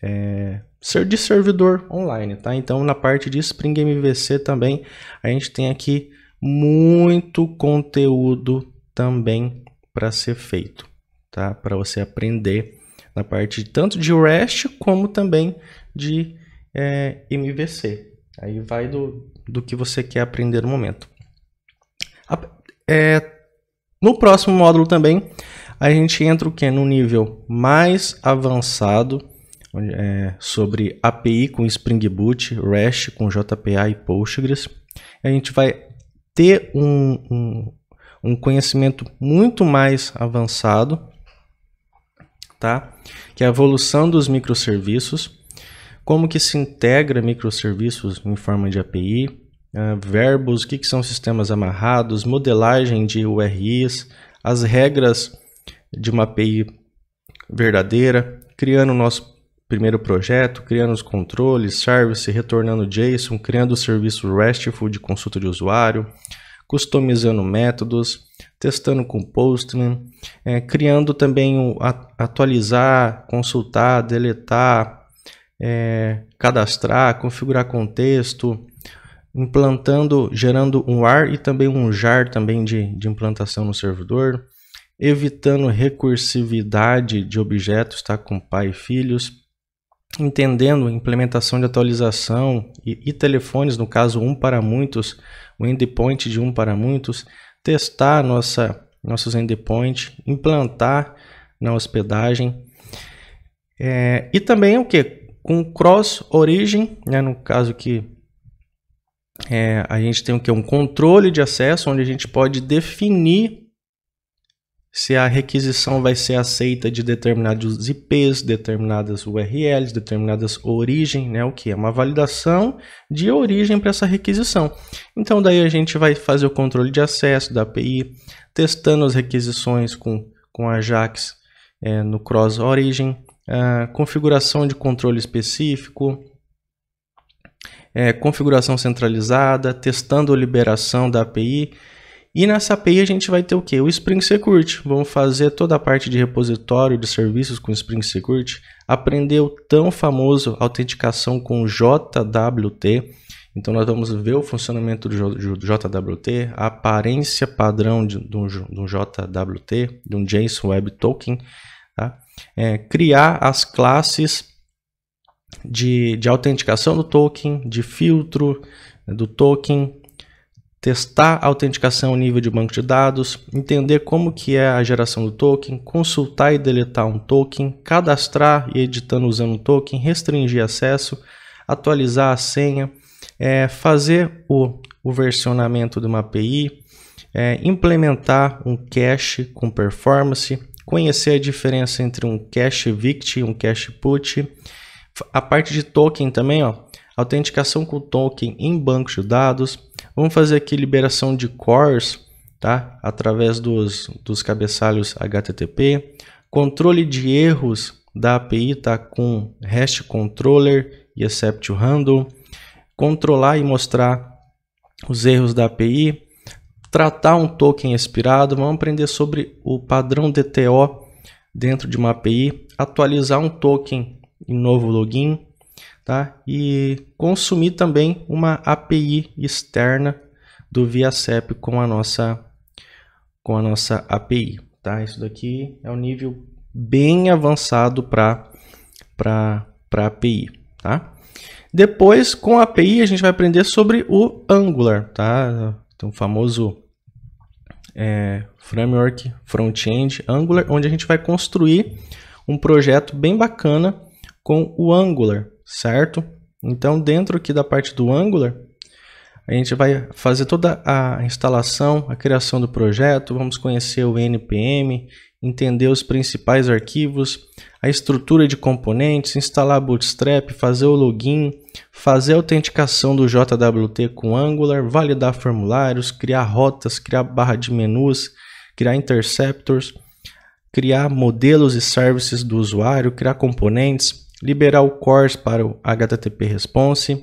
é, ser de servidor online, tá? Então, na parte de Spring MVC também, a gente tem aqui muito conteúdo também para ser feito, tá? Para você aprender na parte de, tanto de REST como também de é, MVC. Aí vai do, do que você quer aprender no momento. É, no próximo módulo também, a gente entra o que? No nível mais avançado, é, sobre API com Spring Boot, REST com JPA e Postgres. A gente vai ter um, um, um conhecimento muito mais avançado, tá? que é a evolução dos microserviços, como que se integra microserviços em forma de API, Uh, ah, verbos, o que, que, são sistemas amarrados, modelagem de URIs, as regras de uma API verdadeira, criando o nosso primeiro projeto, criando os controles, service, retornando JSON, criando o serviço RESTful de consulta de usuário, customizando métodos, testando com Postman, é, criando também, o, atualizar, consultar, deletar, é, cadastrar, configurar contexto, implantando, gerando um AR e também um JAR também de, de implantação no servidor, evitando recursividade de objetos, tá? com pai e filhos, entendendo implementação de atualização e, e, telefones, no caso um para muitos, o endpoint de um para muitos, testar nossa nossos endpoint, implantar na hospedagem é, e também o que com cross origem, né, no caso que é, a gente tem o que um controle de acesso onde a gente pode definir se a requisição vai ser aceita de determinados IPs, determinadas URLs, determinadas origem, né? O que é uma validação de origem para essa requisição. Então daí a gente vai fazer o controle de acesso da API, testando as requisições com com Ajax é, no cross origin, ah, configuração de controle específico, é, configuração centralizada, testando a liberação da API e nessa API a gente vai ter o que? O Spring Security. Vamos fazer toda a parte de repositório de serviços com Spring Security. Aprender o tão famoso autenticação com JWT. Então nós vamos ver o funcionamento do JWT, a aparência padrão de, de, um, de um JWT, de um JSON Web Token. Tá? É, criar as classes de, de autenticação do token, de filtro né, do token, testar a autenticação nível de banco de dados, entender como que é a geração do token, consultar e deletar um token, cadastrar e editando usando um token, restringir acesso, atualizar a senha, é, fazer o, o, versionamento de uma API, é, implementar um cache com performance, conhecer a diferença entre um cache vict e um cache put, a parte de token também, ó, autenticação com token em banco de dados, Vamos fazer aqui liberação de cores, tá? Através dos, dos cabeçalhos HTTP. Controle de erros da API tá com Rest controller e except handle. Controlar e mostrar os erros da API. Tratar um token expirado. Vamos aprender sobre o padrão DTO dentro de uma API. Atualizar um token em novo login tá? e consumir também uma API externa do ViaCep com a nossa, com a nossa API. Tá? Isso daqui é um nível bem avançado para a API. Tá? Depois, com a API, a gente vai aprender sobre o Angular, tá? Então, o famoso é, framework front-end Angular, onde a gente vai construir um projeto bem bacana com o Angular, certo? Então, dentro aqui da parte do Angular, a gente vai fazer toda a instalação, a criação do projeto, vamos conhecer o NPM, entender os principais arquivos, a estrutura de componentes, instalar Bootstrap, fazer o login, fazer a autenticação do JWT com Angular, validar formulários, criar rotas, criar barra de menus, criar interceptors, criar modelos e services do usuário, criar componentes, liberar o cores para o HTTP response,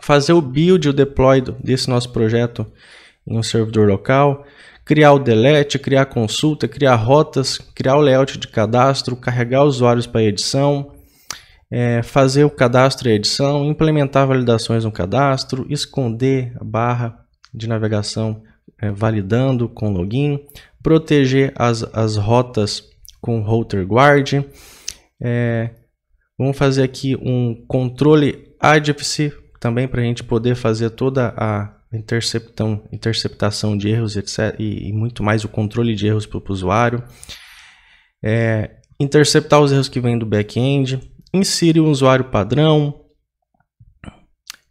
fazer o build e o deploy desse nosso projeto em um servidor local, criar o delete, criar consulta, criar rotas, criar o layout de cadastro, carregar usuários para edição, é, fazer o cadastro e edição, implementar validações no cadastro, esconder a barra de navegação é, validando com login, proteger as, as rotas com router guard, é, Vamos fazer aqui um controle adipse também para a gente poder fazer toda a interceptão, interceptação de erros etc, e, e muito mais o controle de erros para o usuário. É, interceptar os erros que vêm do back-end, inserir um usuário padrão,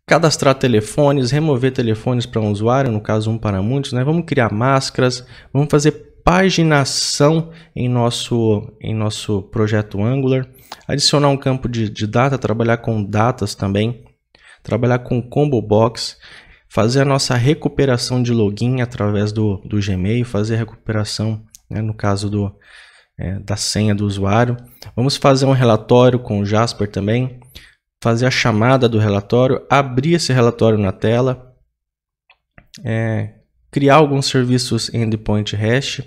cadastrar telefones, remover telefones para um usuário, no caso um para muitos, né? Vamos criar máscaras, vamos fazer paginação em nosso, em nosso projeto Angular adicionar um campo de, de data, trabalhar com datas também, trabalhar com combo box, fazer a nossa recuperação de login através do, do Gmail, fazer a recuperação, né, no caso do, é, da senha do usuário. Vamos fazer um relatório com o Jasper também, fazer a chamada do relatório, abrir esse relatório na tela, é, criar alguns serviços endpoint hash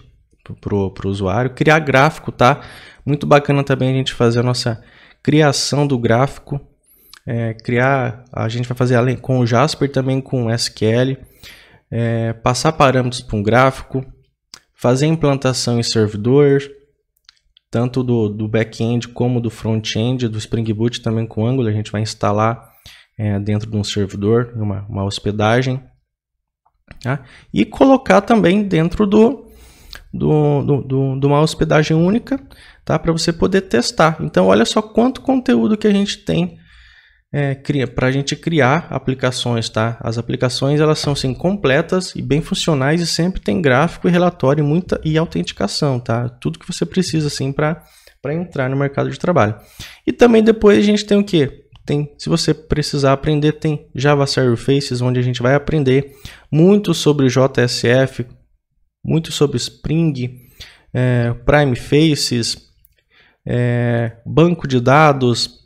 para o usuário, criar gráfico, tá? Muito bacana também a gente fazer a nossa criação do gráfico. É, criar, a gente vai fazer além com o Jasper também com SQL. É, passar parâmetros para um gráfico. Fazer implantação em servidor, tanto do, do back-end como do front-end, do Spring Boot também com Angular. A gente vai instalar é, dentro de um servidor, uma, uma hospedagem. Tá? E colocar também dentro do, do, do, do, de uma hospedagem única tá? Para você poder testar. Então, olha só quanto conteúdo que a gente tem é, para a gente criar aplicações, tá? As aplicações elas são assim, completas e bem funcionais e sempre tem gráfico e relatório e muita e autenticação, tá? Tudo que você precisa assim para para entrar no mercado de trabalho. E também depois a gente tem o que? Tem, se você precisar aprender, tem Java Server Faces, onde a gente vai aprender muito sobre JSF, muito sobre Spring, é, Prime Faces, é, banco de dados,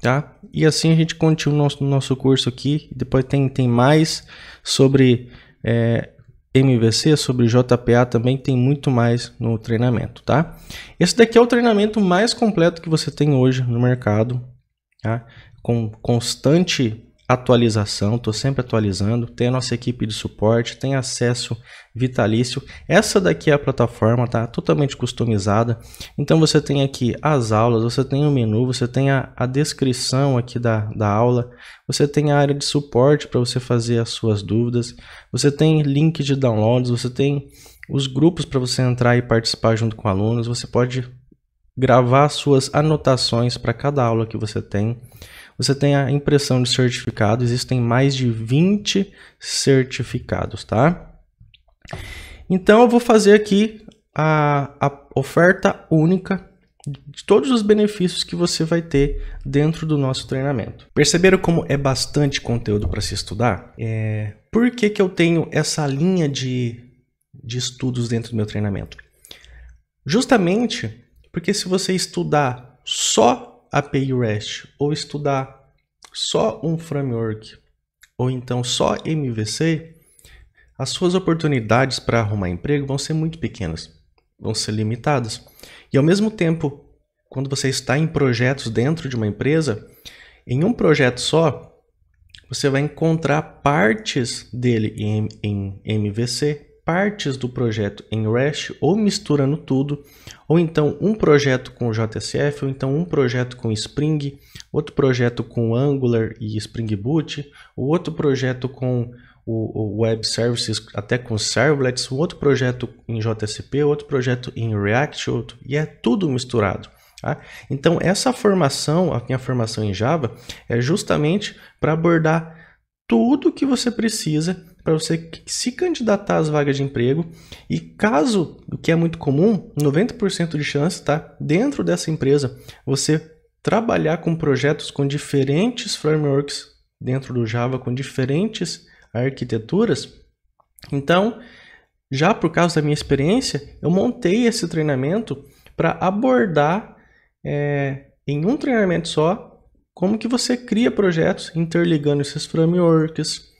tá? E assim a gente continua o nosso, nosso curso aqui. Depois tem, tem mais sobre é, MVC, sobre JPA também, tem muito mais no treinamento, tá? Esse daqui é o treinamento mais completo que você tem hoje no mercado, tá? Com constante atualização, estou sempre atualizando, tem a nossa equipe de suporte, tem acesso vitalício. Essa daqui é a plataforma, tá? Totalmente customizada. Então você tem aqui as aulas, você tem o menu, você tem a, a descrição aqui da, da aula, você tem a área de suporte para você fazer as suas dúvidas, você tem link de downloads, você tem os grupos para você entrar e participar junto com alunos, você pode gravar suas anotações para cada aula que você tem você tem a impressão de certificados. Existem mais de 20 certificados, tá? Então eu vou fazer aqui a, a oferta única de todos os benefícios que você vai ter dentro do nosso treinamento. Perceberam como é bastante conteúdo para se estudar? É... Por que, que eu tenho essa linha de, de estudos dentro do meu treinamento? Justamente porque se você estudar só API REST ou estudar só um framework ou então só MVC, as suas oportunidades para arrumar emprego vão ser muito pequenas, vão ser limitadas. E ao mesmo tempo, quando você está em projetos dentro de uma empresa, em um projeto só, você vai encontrar partes dele em, em MVC, partes do projeto em REST ou misturando tudo, ou então um projeto com JSF, ou então um projeto com Spring, outro projeto com Angular e Spring Boot, ou outro projeto com o, o Web Services, até com Servlets, um outro projeto em JSP, outro projeto em React, outro, e é tudo misturado. Tá? Então, essa formação, a minha formação em Java, é justamente para abordar tudo que você precisa para você se candidatar às vagas de emprego e caso, o que é muito comum, 90% de chance, tá? Dentro dessa empresa, você trabalhar com projetos com diferentes frameworks dentro do Java, com diferentes arquiteturas. Então, já por causa da minha experiência, eu montei esse treinamento para abordar é, em um treinamento só como que você cria projetos interligando esses frameworks,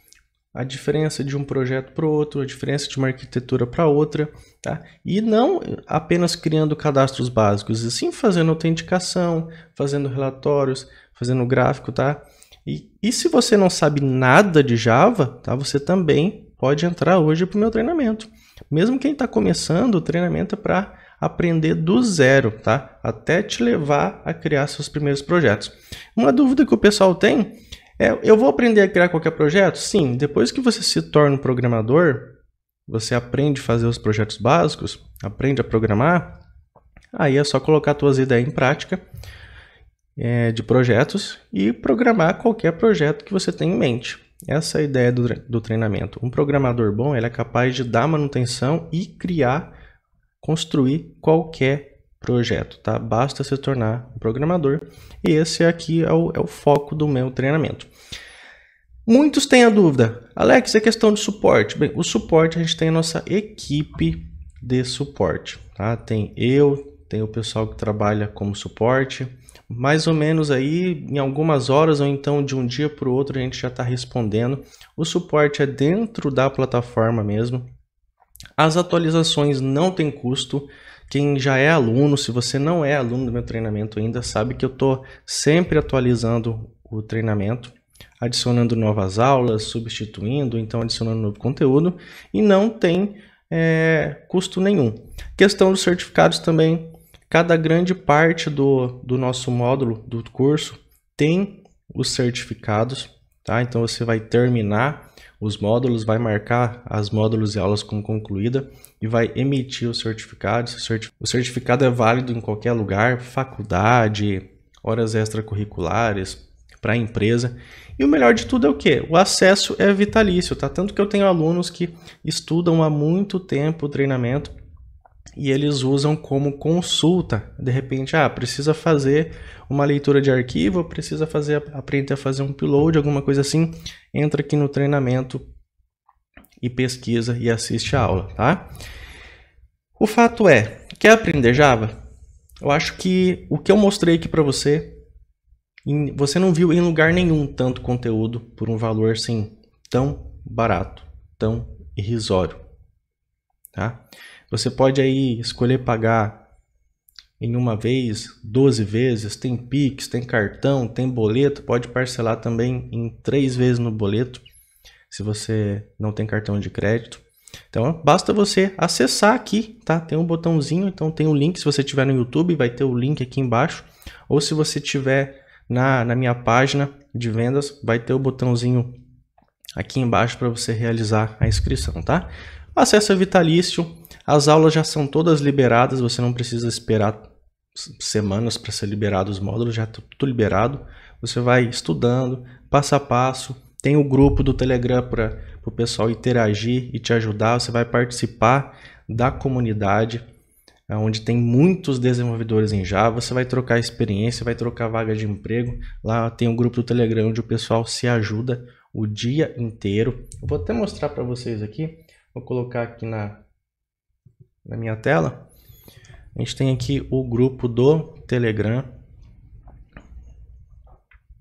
a diferença de um projeto para outro, a diferença de uma arquitetura para outra, tá? E não apenas criando cadastros básicos, e sim fazendo autenticação, fazendo relatórios, fazendo gráfico, tá? E, e se você não sabe nada de Java, tá? Você também pode entrar hoje para o meu treinamento. Mesmo quem está começando, o treinamento é para aprender do zero, tá? Até te levar a criar seus primeiros projetos. Uma dúvida que o pessoal tem é, eu vou aprender a criar qualquer projeto? Sim, depois que você se torna um programador, você aprende a fazer os projetos básicos, aprende a programar, aí é só colocar suas ideias em prática é, de projetos e programar qualquer projeto que você tem em mente. Essa é a ideia do, do treinamento. Um programador bom ele é capaz de dar manutenção e criar, construir qualquer projeto, tá? Basta se tornar um programador e esse aqui é o, é o foco do meu treinamento. Muitos têm a dúvida, Alex, é questão de suporte. Bem, o suporte a gente tem a nossa equipe de suporte, tá? Tem eu, tem o pessoal que trabalha como suporte, mais ou menos aí em algumas horas ou então de um dia para o outro a gente já está respondendo. O suporte é dentro da plataforma mesmo. As atualizações não tem custo, quem já é aluno, se você não é aluno do meu treinamento ainda, sabe que eu estou sempre atualizando o treinamento, adicionando novas aulas, substituindo, então adicionando novo conteúdo e não tem é, custo nenhum. Questão dos certificados também, cada grande parte do, do nosso módulo, do curso, tem os certificados, tá? Então você vai terminar os módulos, vai marcar as módulos e aulas como concluída e vai emitir o certificado. O certificado é válido em qualquer lugar, faculdade, horas extracurriculares, para a empresa. E o melhor de tudo é o que? O acesso é vitalício, tá? Tanto que eu tenho alunos que estudam há muito tempo o treinamento e eles usam como consulta. De repente, ah, precisa fazer uma leitura de arquivo, precisa fazer aprender a fazer um upload, alguma coisa assim. Entra aqui no treinamento e pesquisa e assiste a aula, tá? O fato é, quer aprender Java? Eu acho que o que eu mostrei aqui para você, você não viu em lugar nenhum tanto conteúdo por um valor assim tão barato, tão irrisório, tá? Você pode aí escolher pagar em uma vez, 12 vezes, tem Pix, tem cartão, tem boleto, pode parcelar também em três vezes no boleto, se você não tem cartão de crédito. Então, basta você acessar aqui, tá? Tem um botãozinho, então tem o um link, se você tiver no YouTube, vai ter o link aqui embaixo, ou se você tiver na, na minha página de vendas, vai ter o botãozinho aqui embaixo para você realizar a inscrição, tá? Acesse Vitalício, as aulas já são todas liberadas, você não precisa esperar semanas para ser liberado os módulos, já está tudo liberado. Você vai estudando passo a passo. Tem o grupo do Telegram para o pessoal interagir e te ajudar. Você vai participar da comunidade, é onde tem muitos desenvolvedores em Java. Você vai trocar experiência, vai trocar vaga de emprego. Lá tem o grupo do Telegram onde o pessoal se ajuda o dia inteiro. Eu vou até mostrar para vocês aqui. Vou colocar aqui na, na minha tela, a gente tem aqui o grupo do Telegram,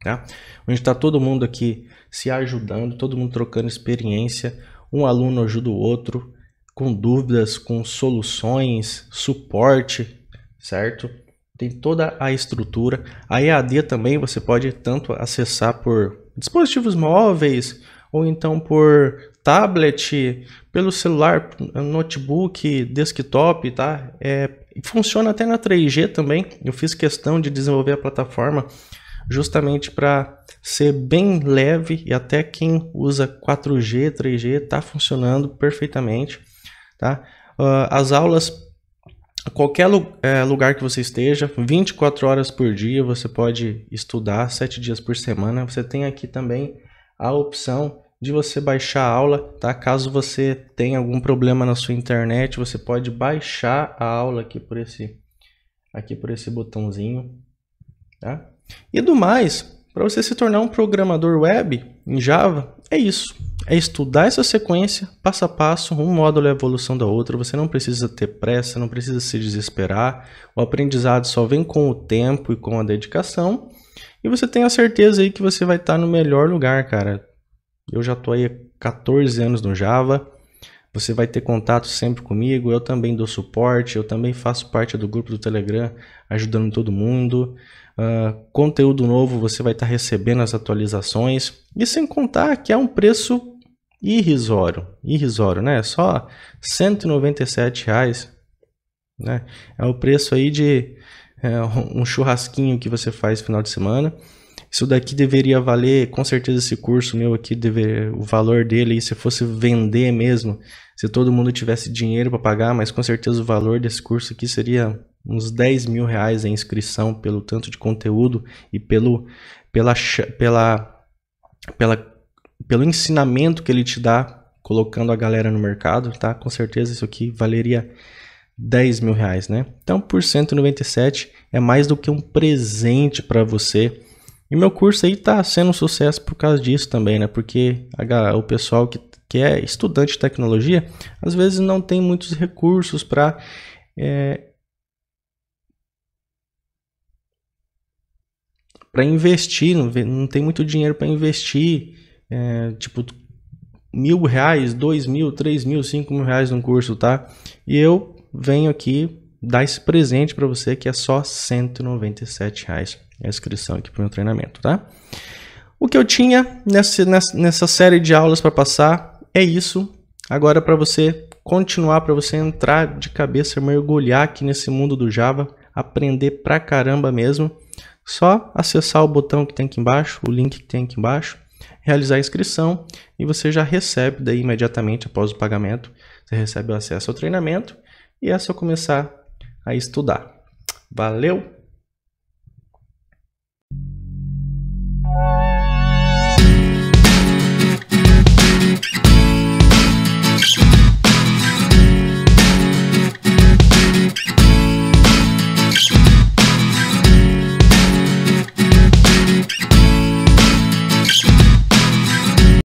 tá? Onde está todo mundo aqui se ajudando, todo mundo trocando experiência, um aluno ajuda o outro, com dúvidas, com soluções, suporte, certo? Tem toda a estrutura. A EAD também você pode tanto acessar por dispositivos móveis ou então por tablet, pelo celular, notebook, desktop, tá? É, funciona até na 3G também. Eu fiz questão de desenvolver a plataforma justamente para ser bem leve e até quem usa 4G, 3G está funcionando perfeitamente, tá? Uh, as aulas qualquer é, lugar que você esteja, 24 horas por dia você pode estudar, 7 dias por semana. Você tem aqui também a opção de você baixar a aula, tá? Caso você tenha algum problema na sua internet, você pode baixar a aula aqui por esse aqui por esse botãozinho, tá? E do mais, para você se tornar um programador web em Java, é isso. É estudar essa sequência passo a passo, um módulo é a evolução da outra. Você não precisa ter pressa, não precisa se desesperar. O aprendizado só vem com o tempo e com a dedicação. E você tenha certeza aí que você vai estar tá no melhor lugar, cara eu já estou aí há 14 anos no Java. Você vai ter contato sempre comigo. Eu também dou suporte. Eu também faço parte do grupo do Telegram, ajudando todo mundo. Uh, conteúdo novo você vai estar tá recebendo as atualizações. E sem contar que é um preço irrisório. Irrisório, né? Só R$ reais, né? É o preço aí de é, um churrasquinho que você faz final de semana. Isso daqui deveria valer, com certeza esse curso meu aqui, dever, o valor dele, se fosse vender mesmo, se todo mundo tivesse dinheiro para pagar, mas com certeza o valor desse curso aqui seria uns 10 mil reais em inscrição pelo tanto de conteúdo e pelo, pela, pela, pela, pelo ensinamento que ele te dá colocando a galera no mercado, tá? Com certeza isso aqui valeria 10 mil reais, né? Então, por 197 é mais do que um presente para você e meu curso aí tá sendo um sucesso por causa disso também, né? Porque a, o pessoal que, que é estudante de tecnologia, às vezes não tem muitos recursos para é, para investir, não, não, tem muito dinheiro para investir, é, tipo mil reais, dois mil, três mil, cinco mil reais num curso, tá? E eu venho aqui dar esse presente para você que é só 197 reais a inscrição aqui para o meu treinamento, tá? O que eu tinha nessa, nessa série de aulas para passar é isso. Agora, é para você continuar, para você entrar de cabeça, mergulhar aqui nesse mundo do Java, aprender pra caramba mesmo, só acessar o botão que tem aqui embaixo, o link que tem aqui embaixo, realizar a inscrição e você já recebe daí imediatamente após o pagamento, você recebe o acesso ao treinamento e é só começar a estudar. Valeu! Thank you.